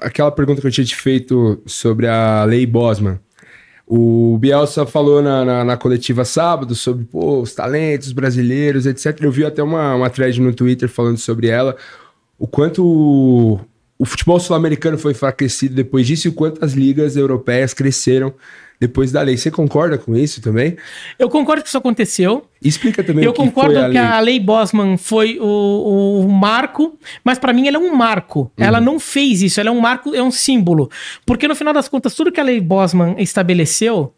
aquela pergunta que eu tinha te feito sobre a Lei Bosman. O Bielsa falou na, na, na coletiva sábado sobre pô, os talentos brasileiros, etc. Eu vi até uma, uma thread no Twitter falando sobre ela, o quanto o, o futebol sul-americano foi enfraquecido depois disso e o quanto as ligas europeias cresceram depois da lei. Você concorda com isso também? Eu concordo que isso aconteceu. Explica também Eu o que concordo foi a que lei. a lei Bosman foi o, o marco, mas para mim ela é um marco. Uhum. Ela não fez isso, ela é um marco, é um símbolo. Porque no final das contas, tudo que a lei Bosman estabeleceu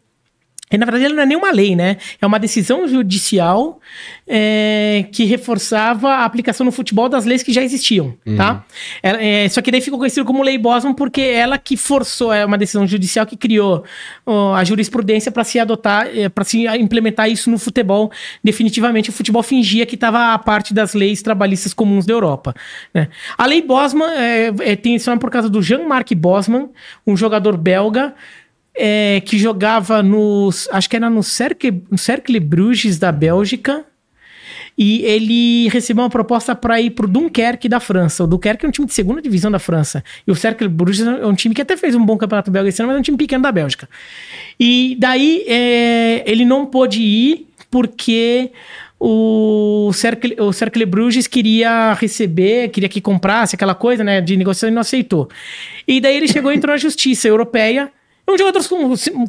e, é, na verdade, ela não é nenhuma lei, né? É uma decisão judicial é, que reforçava a aplicação no futebol das leis que já existiam, uhum. tá? Ela, é, só que daí ficou conhecido como Lei Bosman porque ela que forçou, é uma decisão judicial que criou ó, a jurisprudência para se adotar, é, para se implementar isso no futebol. Definitivamente, o futebol fingia que estava a parte das leis trabalhistas comuns da Europa. Né? A Lei Bosman é, é, tem esse nome por causa do Jean-Marc Bosman, um jogador belga é, que jogava no. Acho que era no Cercle, no Cercle Bruges da Bélgica. E ele recebeu uma proposta para ir pro Dunkerque da França. O Dunkerque é um time de segunda divisão da França. E o Cercle Bruges é um time que até fez um bom campeonato belga esse ano, mas é um time pequeno da Bélgica. E daí é, ele não pôde ir porque o Cercle, o Cercle Bruges queria receber, queria que comprasse aquela coisa, né, de negociação e não aceitou. E daí ele chegou e entrou na justiça europeia é um jogador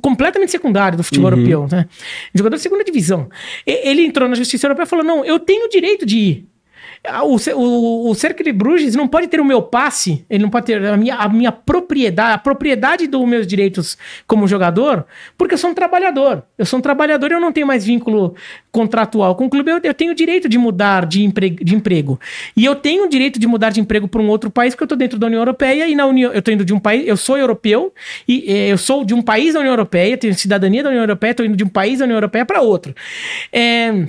completamente secundário do futebol uhum. europeu, né? Jogador de segunda divisão. ele entrou na justiça europeia e falou: não, eu tenho o direito de ir. Ah, o, o, o Cerca de Bruges não pode ter o meu passe, ele não pode ter a minha, a minha propriedade, a propriedade dos meus direitos como jogador, porque eu sou um trabalhador. Eu sou um trabalhador e eu não tenho mais vínculo contratual com o clube. Eu, eu tenho o direito de mudar de, empre, de emprego. E eu tenho o direito de mudar de emprego para um outro país, porque eu estou dentro da União Europeia e na União. Eu estou indo de um país. Eu sou europeu e é, eu sou de um país da União Europeia, tenho cidadania da União Europeia, estou indo de um país da União Europeia para outro. É.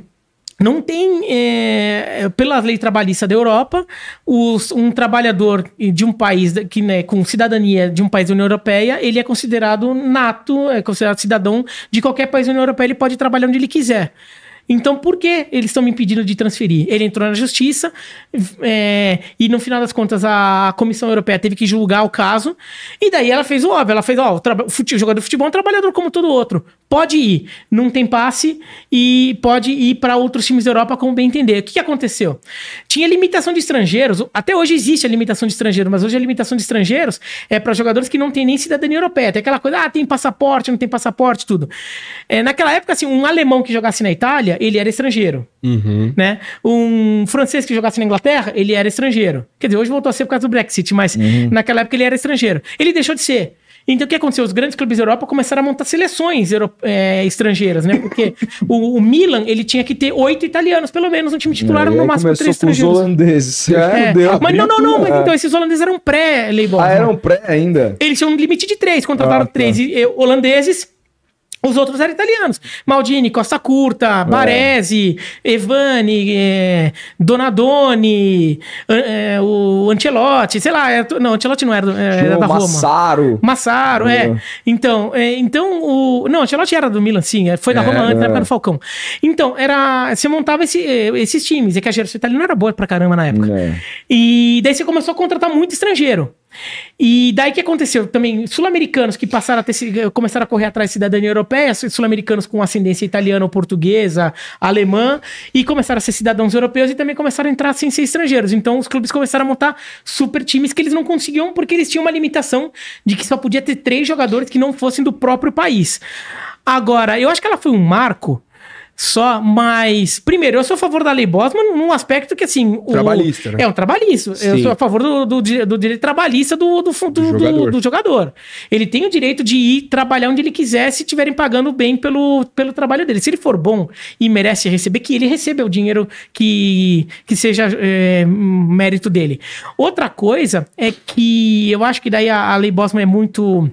Não tem, é, pela lei trabalhista da Europa, os, um trabalhador de um país que, né, com cidadania de um país da União Europeia, ele é considerado nato, é considerado cidadão de qualquer país da União Europeia, ele pode trabalhar onde ele quiser. Então, por que eles estão me impedindo de transferir? Ele entrou na justiça é, e, no final das contas, a Comissão Europeia teve que julgar o caso. E daí ela fez o óbvio: ela fez, ó, o, fute, o jogador de futebol é um trabalhador como todo outro. Pode ir, não tem passe e pode ir para outros times da Europa, como bem entender. O que, que aconteceu? Tinha limitação de estrangeiros, até hoje existe a limitação de estrangeiros, mas hoje a limitação de estrangeiros é para jogadores que não têm nem cidadania europeia. Tem aquela coisa, ah, tem passaporte, não tem passaporte, tudo. É, naquela época, assim, um alemão que jogasse na Itália ele era estrangeiro. Uhum. Né? Um francês que jogasse na Inglaterra, ele era estrangeiro. Quer dizer, hoje voltou a ser por causa do Brexit, mas uhum. naquela época ele era estrangeiro. Ele deixou de ser. Então, o que aconteceu? Os grandes clubes da Europa começaram a montar seleções é, estrangeiras, né? Porque o, o, Milan, ele tinha que ter oito italianos, pelo menos, no time titular, no máximo três estrangeiros. Com os holandeses. É, é. Deu, mas não, não, não. Mas, então, é. esses holandeses eram pré-label. Ah, eram pré ainda? Eles tinham um limite de três, contrataram ah, tá. três holandeses os outros eram italianos. Maldini, Costa Curta, é. Baresi, Evani, é, Donadoni, é, o Ancelotti, sei lá. Era, não, Ancelotti não era, eh, era da Roma. Massaro. Massaro, é. é. Então, então o... Não, Ancelotti era do Milan, sim. É, foi da é, Roma antes, na época do Falcão. Então, era... Você montava esse, esses times. É que a geração italiana era boa pra caramba na época. E daí você começou a contratar muito estrangeiro. E daí que aconteceu também, sul-americanos que passaram a ter, começaram a correr atrás de cidadania europeia, sul-americanos com ascendência italiana ou portuguesa, alemã, e começaram a ser cidadãos europeus e também começaram a entrar sem ser estrangeiros. Então os clubes começaram a montar super times que eles não conseguiam porque eles tinham uma limitação de que só podia ter três jogadores que não fossem do próprio país. Agora, eu acho que ela foi um marco só, mas primeiro, eu sou a favor da lei Bosman num aspecto que assim, o, trabalhista, né? é um trabalhista. Sim. Eu sou a favor do, do, do direito trabalhista do, do, do, do, jogador. do, jogador. Ele tem o direito de ir trabalhar onde ele quiser se estiverem pagando bem pelo, pelo trabalho dele. Se ele for bom e merece receber, que ele receba o dinheiro que, que seja é, mérito dele. Outra coisa é que eu acho que daí a, a lei Bosman é muito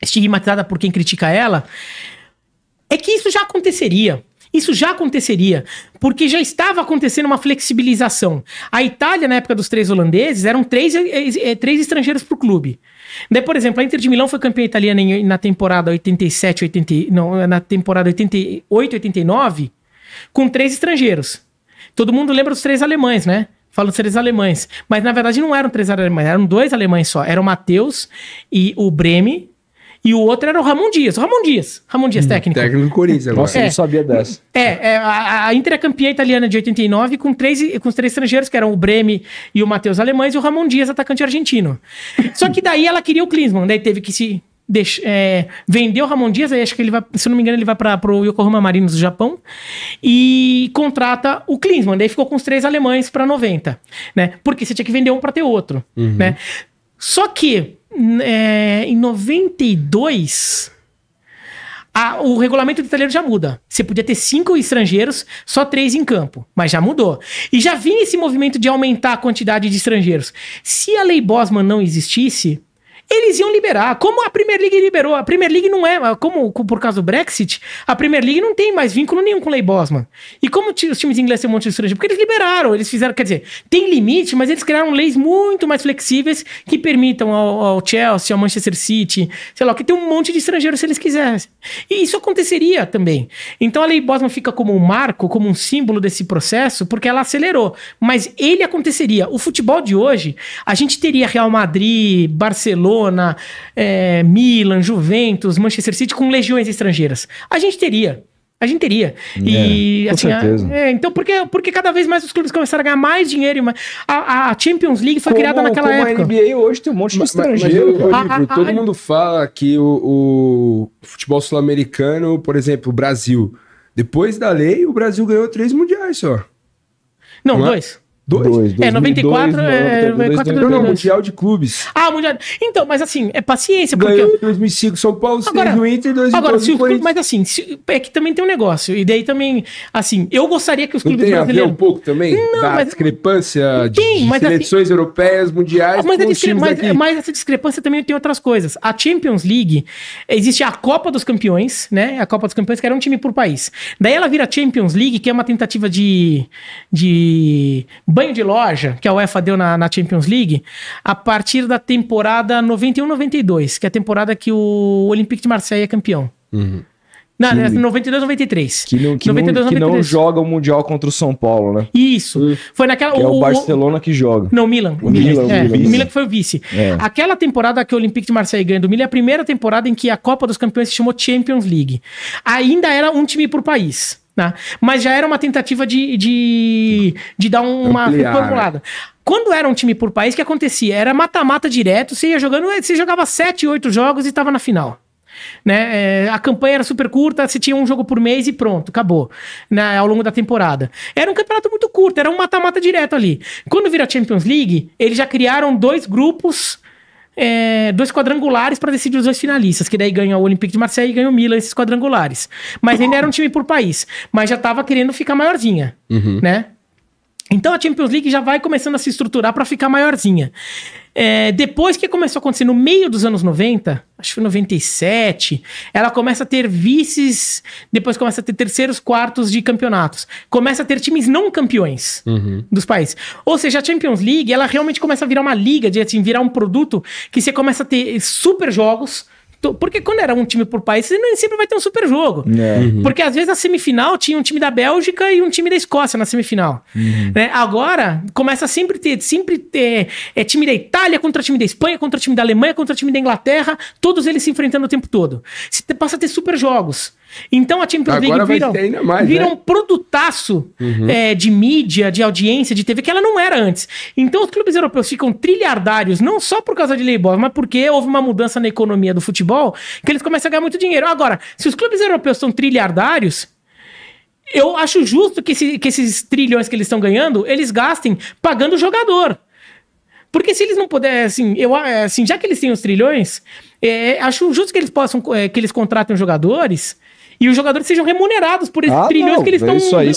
estigmatizada por quem critica ela. É que isso já aconteceria. Isso já aconteceria, porque já estava acontecendo uma flexibilização. A Itália, na época dos três holandeses, eram três, eh, eh, três estrangeiros para o clube. Daí, por exemplo, a Inter de Milão foi campeã italiana em, na temporada 87, 80, não, na temporada 88, 89, com três estrangeiros. Todo mundo lembra dos três alemães, né? falam três alemães. Mas na verdade não eram três alemães, eram dois alemães só. Era o Matheus e o Breme, e o outro era o Ramon Dias. O Ramon Dias. Ramon Dias, hum, técnico. Técnico do Corinthians agora. Nossa, é, eu não é. sabia dessa. É, é a, a Inter é campeã italiana de 89 com três, com três estrangeiros, que eram o Breme e o Matheus Alemães, e o Ramon Dias, atacante argentino. Só que daí ela queria o Klinsmann, daí teve que se é, vendeu o Ramon Dias, aí acho que ele vai, se não me engano, ele vai para o Yokohama Marinos do Japão e contrata o Klinsmann. Daí ficou com os três alemães para 90, né? Porque você tinha que vender um para ter outro, uhum. né? Só que é, em 92, a, o regulamento do italiano já muda. Você podia ter cinco estrangeiros, só três em campo, mas já mudou. E já vinha esse movimento de aumentar a quantidade de estrangeiros. Se a lei Bosman não existisse, eles iam liberar. Como a Premier League liberou, a Premier League não é, como por causa do Brexit, a Premier League não tem mais vínculo nenhum com o Lei Bosman. E como os times ingleses têm um monte de estrangeiro, porque eles liberaram, eles fizeram, quer dizer, tem limite, mas eles criaram leis muito mais flexíveis que permitam ao, ao Chelsea, ao Manchester City, sei lá, que tem um monte de estrangeiro se eles quisessem. E isso aconteceria também. Então a Lei Bosman fica como um marco, como um símbolo desse processo, porque ela acelerou. Mas ele aconteceria. O futebol de hoje, a gente teria Real Madrid, Barcelona, Barcelona, é, Milan, Juventus, Manchester City com legiões estrangeiras. A gente teria. A gente teria. e, é, assim, a, é, então, porque, porque cada vez mais os clubes começaram a ganhar mais dinheiro. Mas a, a Champions League foi como, criada naquela como época. A NBA hoje tem um monte de mas, estrangeiro. Mas, mas, ah, ah, ah, todo mundo fala que o, o futebol sul-americano, por exemplo, o Brasil, depois da lei, o Brasil ganhou três mundiais só. Não, é? dois. Dois? dois é, 94 é. 94, é não, não, Mundial de Clubes. Ah, Mundial. Então, mas assim, é paciência. Porque... Ganhou em 2005 São Paulo, agora, Inter Agora, se o clube, mas assim, se, é que também tem um negócio. E daí também, assim, eu gostaria que os clubes tem brasileiros. A ver um pouco também não, da mas, discrepância de, tem, assim- seleções assim, europeias, mundiais. Mas, com discre... mas, mas, essa discrepância também tem outras coisas. A Champions League, existe a Copa dos Campeões, né? A Copa dos Campeões, que era um time por país. Daí ela vira Champions League, que é uma tentativa de. de banho de loja que a UEFA deu na, na Champions League a partir da temporada 91-92, que é a temporada que o Olympique de Marseille é campeão. Uhum. Não, que, 92, 93. Que não, que 92, não, que 93. não joga o Mundial contra o São Paulo, né? Isso. Hum. Foi naquela. é o, o Barcelona o, que joga. Não, Milan. O Milan, Milan, é, Milan. O Milan que foi o vice. É. Aquela temporada que o Olympique de Marseille ganha do Milan é a primeira temporada em que a Copa dos Campeões se chamou Champions League. Ainda era um time por país. Né? Mas já era uma tentativa de, de, de dar uma né? reformulada. Quando era um time por país, o que acontecia? Era mata-mata direto, você ia jogando, eh, você jogava 7, 8 jogos e estava na final. Né? É, a campanha era super curta, você tinha um jogo por mês e pronto, acabou. Né? Ao longo da temporada. Era um campeonato muito curto, era um mata-mata direto ali. Quando vira a Champions League, eles já criaram dois grupos é, dois quadrangulares para decidir os dois finalistas, que daí ganha o Olympique de Marseille e ganha o Milan, esses quadrangulares. Mas ainda era um time por país, mas já estava querendo ficar maiorzinha, uhum. né? Então a Champions League já vai começando a se estruturar para ficar maiorzinha. É, depois que começou a acontecer no meio dos anos 90, acho que foi 97, ela começa a ter vices, depois começa a ter terceiros, quartos de campeonatos. Começa a ter times não campeões uhum. dos países. Ou seja, a Champions League, ela realmente começa a virar uma liga, de assim, virar um produto que você começa a ter super jogos, porque quando era um time por país, você nem sempre vai ter um super jogo. É. Uhum. Porque às vezes na semifinal tinha um time da Bélgica e um time da Escócia na semifinal. Uhum. Né? Agora começa sempre ter, sempre ter é, time da Itália contra time da Espanha, contra time da Alemanha, contra time da Inglaterra, todos eles se enfrentando o tempo todo. Você passa a ter super jogos. Então a Champions Agora League vira, mais, vira né? um produtaço uhum. é, de mídia, de audiência, de TV, que ela não era antes. Então os clubes europeus ficam trilhardários, não só por causa de Leibov, mas porque houve uma mudança na economia do futebol, que eles começam a ganhar muito dinheiro. Agora, se os clubes europeus são trilhardários, eu acho justo que, esse, que esses trilhões que eles estão ganhando, eles gastem pagando o jogador. Porque se eles não puderem, é assim, eu, é assim, já que eles têm os trilhões, é, acho justo que eles possam, é, que eles contratem jogadores e os jogadores sejam remunerados por esses ah, trilhões não, que eles estão. Isso aí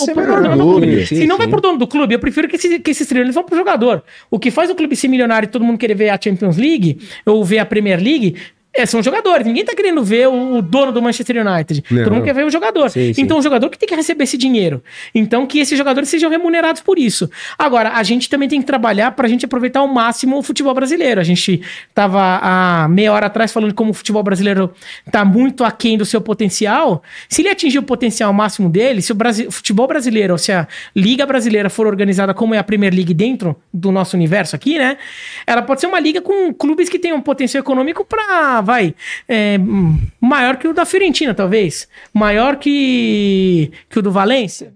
clube Se não vai pro dono do clube, eu prefiro que, que esses trilhões vão pro jogador. O que faz o clube ser milionário e todo mundo querer ver a Champions League ou ver a Premier League é, são jogadores. Ninguém tá querendo ver o, o dono do Manchester United. Não. Todo mundo quer ver o jogador. Sim, sim. Então, o jogador que tem que receber esse dinheiro. Então, que esses jogadores sejam remunerados por isso. Agora, a gente também tem que trabalhar pra gente aproveitar ao máximo o futebol brasileiro. A gente tava há meia hora atrás falando como o futebol brasileiro tá muito aquém do seu potencial. Se ele atingir o potencial máximo dele, se o futebol brasileiro, ou se a Liga Brasileira for organizada como é a Premier League dentro do nosso universo aqui, né? Ela pode ser uma liga com clubes que tenham um potencial econômico para vai, é, hum, maior que o da Fiorentina, talvez. Maior que, que o do Valência.